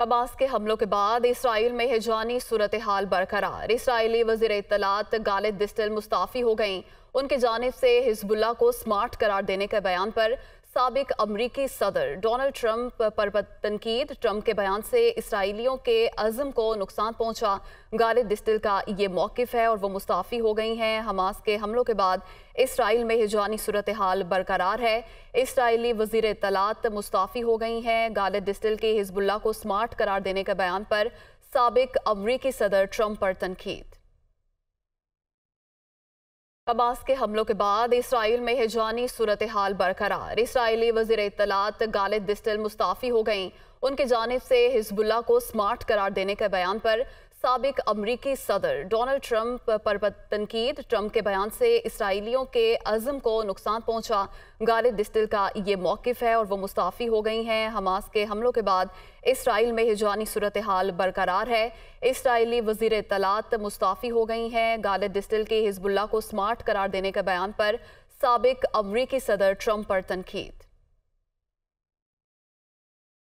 Hamas के हमलों के बाद इसराइल में हिजानी सूरत हाल बरकरार इसराइली वजीर इतलात गालिद दिस्टल मुस्ताफ़ी हो गई उनके जानब से हिजबुल्ला को स्मार्ट करार देने के बयान पर सबक अमरीकी सदर डोनाल्ड ट्रंप पर तनकीद ट्रंप के बयान से इसराइलियों के अज़म को नुकसान पहुंचा गालिब डिस्टिल का ये मौकफ है और वो मुस्ताफ़ी हो गई हैं हमास के हमलों के बाद इसराइल में हिजानी सूरत हाल बरकरार है इसराइली वजीर तलात मुस्ताफ़ी हो गई हैं गालिब डिस्टिल के हिजबुल्ला को स्मार्ट करार देने के बयान पर सबक अमरीकी सदर ट्रंप पर तनकीद अब्बास के हमलों के बाद इसराइल में हिजानी सूरत हाल बरकरार इसराइली वजीर इतलात गालिद दिस्टल मुस्ताफ़ी हो गई उनके जानब से हिजबुल्ला को स्मार्ट करार देने के बयान पर सबक अमरीकी सदर डोनाल्ड ट्रंप पर तनकीद ट्रंप के बयान से इसराइलियों के अज़म को नुकसान पहुंचा गालिब डिस्टिल का ये मौकफ है और वो मुस्ताफ़ी हो गई हैं हमास के हमलों के बाद इसराइल में हिजानी सूरत हाल बरकरार है इसराइली वजीर तलात मुस्ताफ़ी हो गई हैं गालिब डिस्टिल के हिजबुल्ला को स्मार्ट करार देने के बयान पर सबक अमरीकी सदर ट्रंप पर तनकीद